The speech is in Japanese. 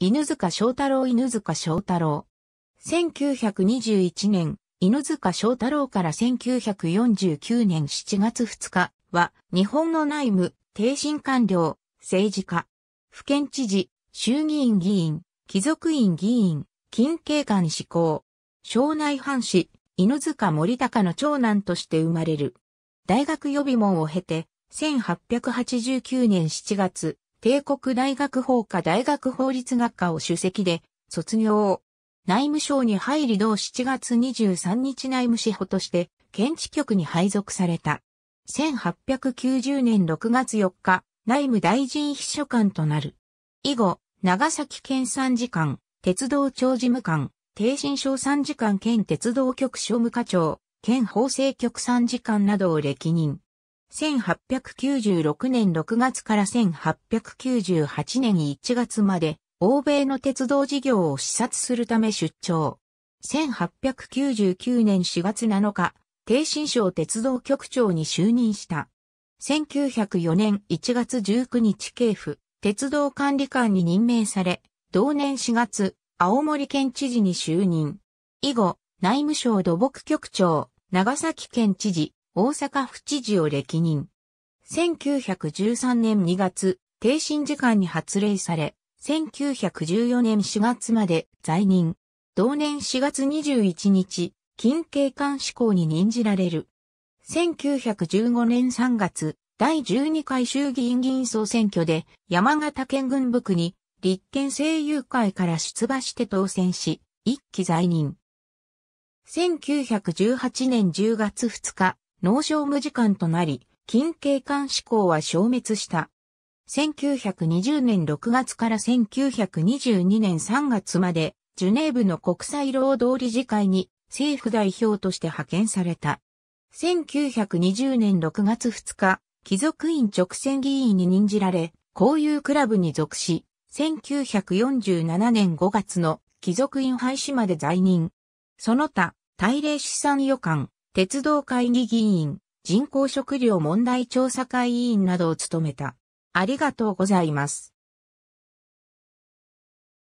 犬塚翔太郎犬塚翔太郎。1921年、犬塚翔太郎から1949年7月2日は、日本の内務、定審官僚、政治家、府県知事、衆議院議員、貴族院議員、近景官志向、省内藩士、犬塚森高の長男として生まれる。大学予備門を経て、1889年7月、帝国大学法科大学法律学科を主席で、卒業。内務省に入り同7月23日内務司法として、検知局に配属された。1890年6月4日、内務大臣秘書官となる。以後、長崎県参事官、鉄道庁事務官、定心省参事官兼鉄道局庶務課長、県法制局参事官などを歴任。1896年6月から1898年1月まで、欧米の鉄道事業を視察するため出張。1899年4月7日、低新省鉄道局長に就任した。1904年1月19日系府、鉄道管理官に任命され、同年4月、青森県知事に就任。以後、内務省土木局長、長崎県知事、大阪府知事を歴任。1913年2月、停身時間に発令され、1914年4月まで在任。同年4月21日、近景官志向に任じられる。1915年3月、第12回衆議院議員総選挙で山形県軍部区に立憲政友会から出馬して当選し、一期在任。1918年10月2日、農商無時間となり、近景観志向は消滅した。1920年6月から1922年3月まで、ジュネーブの国際労働理事会に政府代表として派遣された。1920年6月2日、貴族院直選議員に任じられ、交友クラブに属し、1947年5月の貴族院廃止まで在任。その他、大礼資産予感、鉄道会議議員、人口食料問題調査会委員などを務めた。ありがとうございます。